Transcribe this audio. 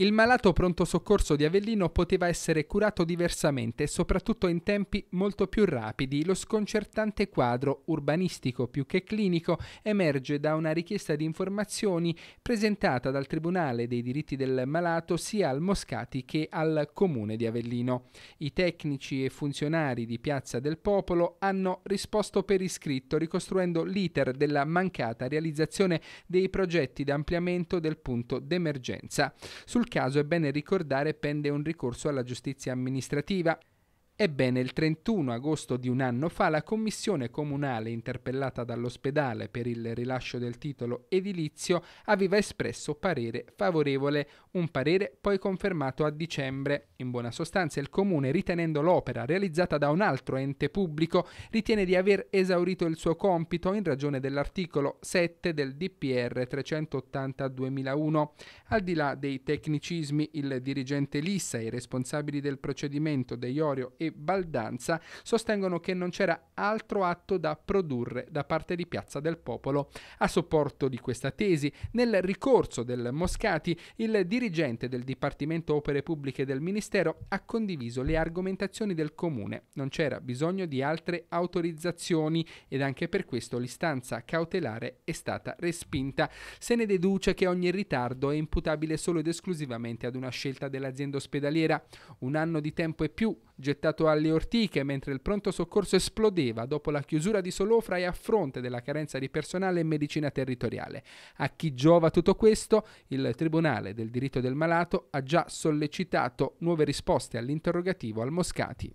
Il malato pronto soccorso di Avellino poteva essere curato diversamente soprattutto in tempi molto più rapidi. Lo sconcertante quadro urbanistico più che clinico emerge da una richiesta di informazioni presentata dal Tribunale dei diritti del malato sia al Moscati che al Comune di Avellino. I tecnici e funzionari di Piazza del Popolo hanno risposto per iscritto ricostruendo l'iter della mancata realizzazione dei progetti d'ampliamento del punto d'emergenza. Sul caso è bene ricordare pende un ricorso alla giustizia amministrativa. Ebbene, il 31 agosto di un anno fa la commissione comunale interpellata dall'ospedale per il rilascio del titolo edilizio aveva espresso parere favorevole, un parere poi confermato a dicembre. In buona sostanza il comune, ritenendo l'opera realizzata da un altro ente pubblico, ritiene di aver esaurito il suo compito in ragione dell'articolo 7 del DPR 380-2001. Al di là dei tecnicismi, il dirigente Lissa e i responsabili del procedimento De Iorio e Baldanza sostengono che non c'era altro atto da produrre da parte di Piazza del Popolo. A supporto di questa tesi, nel ricorso del Moscati, il dirigente del Dipartimento Opere Pubbliche del Ministero ha condiviso le argomentazioni del Comune. Non c'era bisogno di altre autorizzazioni ed anche per questo l'istanza cautelare è stata respinta. Se ne deduce che ogni ritardo è imputabile solo ed esclusivamente ad una scelta dell'azienda ospedaliera. Un anno di tempo e più gettato alle ortiche mentre il pronto soccorso esplodeva dopo la chiusura di Solofra e a fronte della carenza di personale e medicina territoriale. A chi giova tutto questo? Il Tribunale del diritto del malato ha già sollecitato nuove risposte all'interrogativo al Moscati.